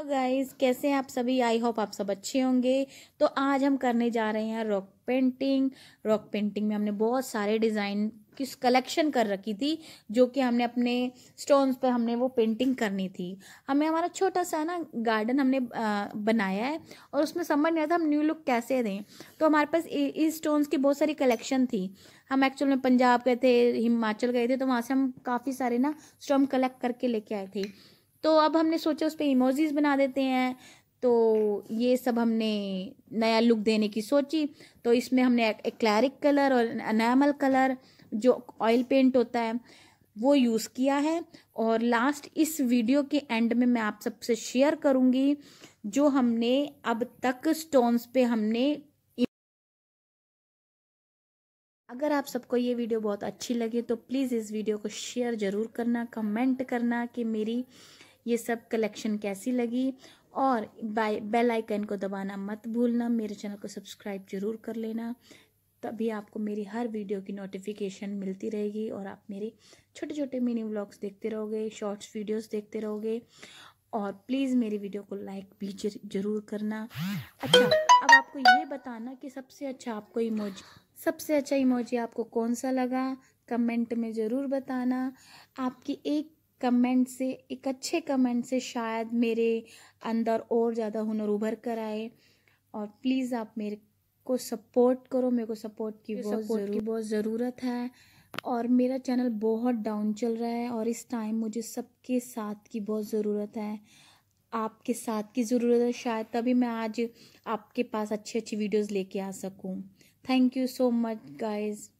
hello guys कैसे हैं आप सभी आई होप आप सब अच्छे होंगे तो आज हम करने जा रहे हैं रॉक पेंटिंग रॉक पेंटिंग में हमने बहुत सारे डिज़ाइन की कलेक्शन कर रखी थी जो कि हमने अपने स्टोन्स पर हमने वो पेंटिंग करनी थी हमें हमारा छोटा सा ना गार्डन हमने बनाया है और उसमें समझ नहीं आता हम न्यू लुक कैसे दें तो हमारे पास इस स्टोन्स की बहुत सारी कलेक्शन थी हम एक्चुअल में पंजाब गए थे हिमाचल गए थे तो वहाँ से हम काफ़ी सारे ना स्टोन कलेक्ट करके लेके आए थे तो अब हमने सोचा उस पर इमोजीज बना देते हैं तो ये सब हमने नया लुक देने की सोची तो इसमें हमने एक्लैरिक कलर और अनामल कलर जो ऑयल पेंट होता है वो यूज़ किया है और लास्ट इस वीडियो के एंड में मैं आप सबसे शेयर करूँगी जो हमने अब तक स्टोन्स पे हमने अगर आप सबको ये वीडियो बहुत अच्छी लगे तो प्लीज़ इस वीडियो को शेयर ज़रूर करना कमेंट करना कि मेरी ये सब कलेक्शन कैसी लगी और बाय बेल आइकन को दबाना मत भूलना मेरे चैनल को सब्सक्राइब जरूर कर लेना तभी आपको मेरी हर वीडियो की नोटिफिकेशन मिलती रहेगी और आप मेरे छोटे छोटे मिनी व्लॉग्स देखते रहोगे शॉर्ट्स वीडियोस देखते रहोगे और प्लीज़ मेरी वीडियो को लाइक भी जरूर करना अच्छा अब आपको ये बताना कि सबसे अच्छा आपको इमोजी सबसे अच्छा इमोजी आपको कौन सा लगा कमेंट में ज़रूर बताना आपकी एक कमेंट से एक अच्छे कमेंट से शायद मेरे अंदर और ज़्यादा हुनर उभर कर आए और प्लीज़ आप मेरे को सपोर्ट करो मेरे को सपोर्ट की बहुत सपोर्ट की बहुत ज़रूरत है और मेरा चैनल बहुत डाउन चल रहा है और इस टाइम मुझे सबके साथ की बहुत ज़रूरत है आपके साथ की ज़रूरत है शायद तभी मैं आज आपके पास अच्छी अच्छी वीडियोस लेके आ सकूं thank you so much guys